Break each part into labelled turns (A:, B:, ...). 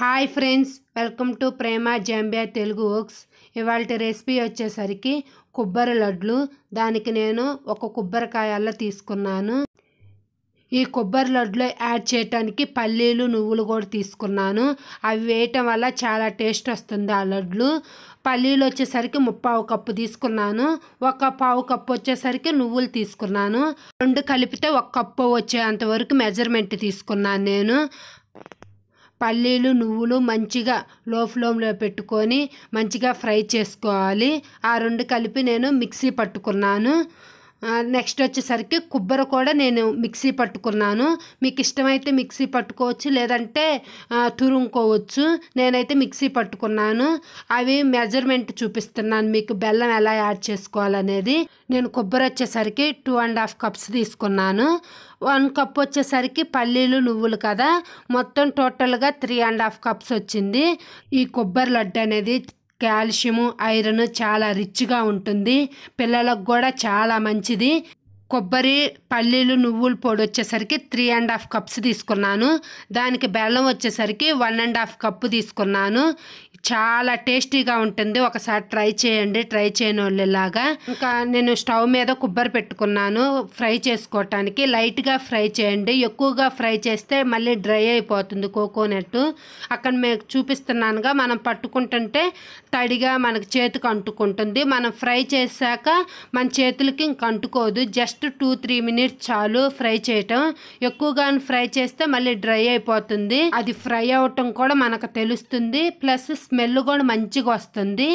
A: hi friends welcome to Prema Zambia Telugu works ఇవాళ recipe వచ్చేసరికి కొబ్బరి లడ్లు దానికి నేను ఒక కొబ్బరికాయ తీసుకున్నాను ఈ కొబ్బరి లడ్లు యాడ్ చేయటానికి పల్లీలు నువ్వులు కూడా తీసుకున్నాను అవి వేయటం వల్ల చాలా టేస్ట్ వస్తుంది ఆ లడ్లు పల్లీలు వచ్చేసరికి ముప్పావు కప్పు తీసుకున్నాను ఒక పావు కప్పు వచ్చేసరికి నువ్వులు తీసుకున్నాను రెండు కలిపితే ఒక కప్పు వచ్చేంత వరకు మెజర్మెంట్ తీసుకున్నాను నేను పల్లీలు నువ్వులు మంచిగా లో ఫ్లేమ్లో పెట్టుకొని మంచిగా ఫ్రై చేసుకోవాలి ఆ రెండు కలిపి నేను మిక్సీ పట్టుకున్నాను నెక్స్ట్ వచ్చేసరికి కొబ్బరి కూడా నేను మిక్సీ పట్టుకున్నాను మీకు ఇష్టమైతే మిక్సీ పట్టుకోవచ్చు లేదంటే తురుముకోవచ్చు నేనైతే మిక్సీ పట్టుకున్నాను అవి మెజర్మెంట్ చూపిస్తున్నాను మీకు బెల్లం ఎలా యాడ్ చేసుకోవాలనేది నేను కొబ్బరి వచ్చేసరికి టూ అండ్ హాఫ్ కప్స్ తీసుకున్నాను వన్ కప్ వచ్చేసరికి పల్లీలు నువ్వులు కదా మొత్తం టోటల్గా త్రీ అండ్ హాఫ్ కప్స్ వచ్చింది ఈ కొబ్బరి లడ్డు అనేది కాల్షియము ఐరన్ చాలా రిచ్గా ఉంటుంది పిల్లలకు కూడా చాలా మంచిది కొబ్బరి పల్లీలు నువ్వుల పొడి వచ్చేసరికి త్రీ అండ్ హాఫ్ కప్స్ తీసుకున్నాను దానికి బెల్లం వచ్చేసరికి వన్ అండ్ హాఫ్ కప్పు తీసుకున్నాను చాలా టేస్టీగా ఉంటుంది ఒకసారి ట్రై చేయండి ట్రై చేయని వాళ్ళలాగా ఇంకా నేను స్టవ్ మీద కొబ్బరి పెట్టుకున్నాను ఫ్రై చేసుకోవటానికి లైట్గా ఫ్రై చేయండి ఎక్కువగా ఫ్రై చేస్తే మళ్ళీ డ్రై అయిపోతుంది కోకోనట్టు అక్కడ మీకు చూపిస్తున్నానుగా మనం పట్టుకుంటుంటే తడిగా మనకు చేతికి అంటుకుంటుంది మనం ఫ్రై చేశాక మన చేతులకి ఇంక అంటుకోదు just just two three minutes చాలు ఫ్రై చేయటం ఎక్కువగా ఫ్రై చేస్తే మళ్ళీ డ్రై అయిపోతుంది అది ఫ్రై అవటం కూడా మనకు తెలుస్తుంది ప్లస్ స్మెల్ కూడా మంచిగా వస్తుంది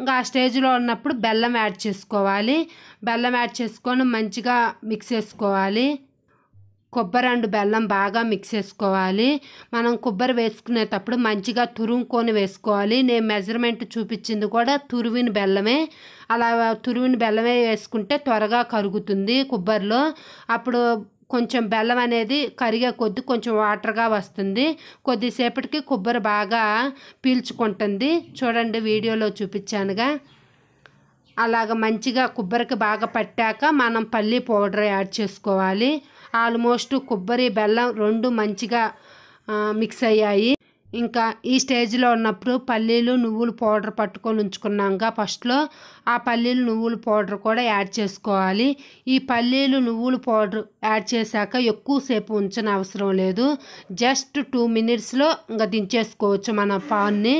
A: ఇంకా ఆ స్టేజ్లో ఉన్నప్పుడు బెల్లం యాడ్ చేసుకోవాలి బెల్లం యాడ్ చేసుకొని మంచిగా మిక్స్ చేసుకోవాలి కొబ్బరి అండ్ బెల్లం బాగా మిక్స్ చేసుకోవాలి మనం కొబ్బరి వేసుకునేటప్పుడు మంచిగా తురుముకొని వేసుకోవాలి నేను మెజర్మెంట్ చూపించింది కూడా తురువిన బెల్లమే అలా తురువిన బెల్లమే వేసుకుంటే త్వరగా కరుగుతుంది కొబ్బరిలో అప్పుడు కొంచెం బెల్లం అనేది కరిగే కొద్ది కొంచెం వాటర్గా వస్తుంది కొద్దిసేపటికి కొబ్బరి బాగా పీల్చుకుంటుంది చూడండి వీడియోలో చూపించానుగా అలాగ మంచిగా కొబ్బరికి బాగా పట్టాక మనం పల్లి పౌడర్ యాడ్ చేసుకోవాలి ఆల్మోస్ట్ కొబ్బరి బెల్లం రెండు మంచిగా మిక్స్ అయ్యాయి ఇంకా ఈ స్టేజ్లో ఉన్నప్పుడు పల్లీలు నువ్వులు పౌడర్ పట్టుకొని ఉంచుకున్నాక ఫస్ట్లో ఆ పల్లీలు నువ్వుల పౌడర్ కూడా యాడ్ చేసుకోవాలి ఈ పల్లీలు నువ్వుల పౌడర్ యాడ్ చేశాక ఎక్కువసేపు ఉంచని అవసరం లేదు జస్ట్ టూ మినిట్స్లో ఇంకా దించేసుకోవచ్చు మన పాన్ని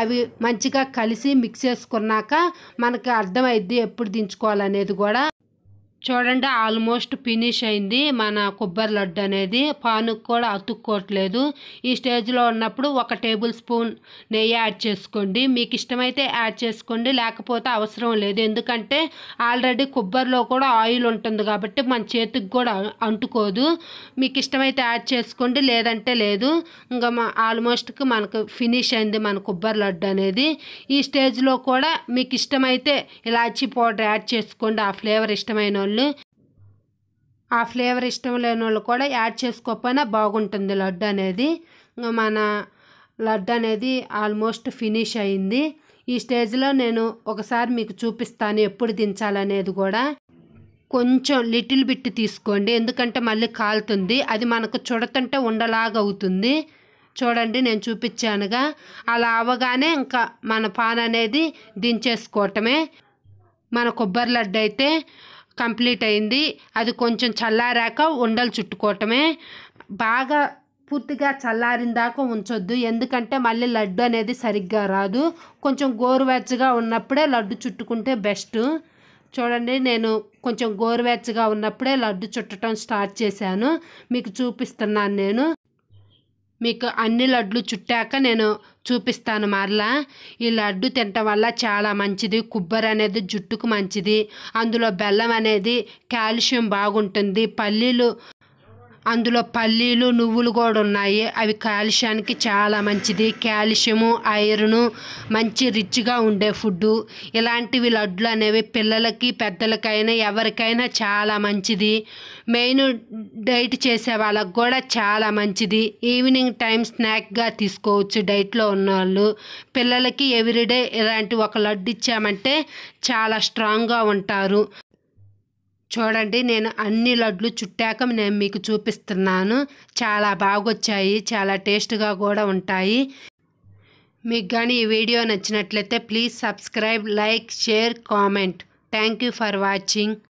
A: అవి మంచిగా కలిసి మిక్స్ చేసుకున్నాక మనకు అర్థమైద్ది ఎప్పుడు దించుకోవాలనేది కూడా చూడండి ఆల్మోస్ట్ ఫినిష్ అయింది మన కొబ్బరి లడ్డు అనేది పానుకు కూడా అతుక్కోవట్లేదు ఈ స్టేజ్లో ఉన్నప్పుడు ఒక టేబుల్ స్పూన్ నెయ్యి యాడ్ చేసుకోండి మీకు ఇష్టమైతే యాడ్ చేసుకోండి లేకపోతే అవసరం లేదు ఎందుకంటే ఆల్రెడీ కొబ్బరిలో కూడా ఆయిల్ ఉంటుంది కాబట్టి మన చేతికి కూడా అంటుకోదు మీకు ఇష్టమైతే యాడ్ చేసుకోండి లేదంటే లేదు ఇంకా మా ఆల్మోస్ట్కి మనకు ఫినిష్ అయింది మన కొబ్బరి లడ్డు అనేది ఈ స్టేజ్లో కూడా మీకు ఇష్టమైతే ఇలాచీ పౌడర్ యాడ్ చేసుకోండి ఆ ఫ్లేవర్ ఇష్టమైన వాళ్ళు ఆ ఫ్లేవర్ ఇష్టం లేని వాళ్ళు కూడా యాడ్ చేసుకోకపోయినా బాగుంటుంది లడ్డు అనేది మన లడ్డు అనేది ఆల్మోస్ట్ ఫినిష్ అయింది ఈ స్టేజ్లో నేను ఒకసారి మీకు చూపిస్తాను ఎప్పుడు దించాలనేది కూడా కొంచెం లిటిల్ బిట్ తీసుకోండి ఎందుకంటే మళ్ళీ కాలుతుంది అది మనకు చూడతుంటే ఉండలాగా అవుతుంది చూడండి నేను చూపించానుగా అలా అవగానే ఇంకా మన పాన్ అనేది దించేసుకోవటమే మన కొబ్బరి లడ్డు అయితే కంప్లీట్ అయింది అది కొంచెం చల్లారాక ఉండలు చుట్టుకోవటమే బాగా పూర్తిగా చల్లారిన దాకా ఉంచొద్దు ఎందుకంటే మళ్ళీ లడ్డు అనేది సరిగ్గా రాదు కొంచెం గోరువెచ్చగా ఉన్నప్పుడే లడ్డు చుట్టుకుంటే బెస్ట్ చూడండి నేను కొంచెం గోరువెచ్చగా ఉన్నప్పుడే లడ్డు చుట్టడం స్టార్ట్ చేశాను మీకు చూపిస్తున్నాను నేను మీకు అన్ని లడ్లు చుట్టాక నేను చూపిస్తాను మరలా ఈ లడ్డు తినటం వల్ల చాలా మంచిది కొబ్బరి అనేది జుట్టుకు మంచిది అందులో బెల్లం అనేది కాల్షియం బాగుంటుంది పల్లీలు అందులో పల్లీలు నువ్వులు కూడా ఉన్నాయి అవి కాల్షియానికి చాలా మంచిది కాల్షియము ఐరను మంచి రిచ్గా ఉండే ఫుడ్డు ఇలాంటివి లడ్లు అనేవి పిల్లలకి పెద్దలకైనా ఎవరికైనా చాలా మంచిది మెయిన్ డైట్ చేసే వాళ్ళకు కూడా చాలా మంచిది ఈవినింగ్ టైం స్నాక్గా తీసుకోవచ్చు డైట్లో ఉన్నవాళ్ళు పిల్లలకి ఎవ్రీడే ఇలాంటి ఒక లడ్డు ఇచ్చామంటే చాలా స్ట్రాంగ్గా ఉంటారు చూడండి నేను అన్ని లడ్లు చుట్టాక నేను మీకు చూపిస్తున్నాను చాలా బాగొచ్చాయి చాలా టేస్ట్గా కూడా ఉంటాయి మీకు కానీ ఈ వీడియో నచ్చినట్లయితే please subscribe like share comment thank you for watching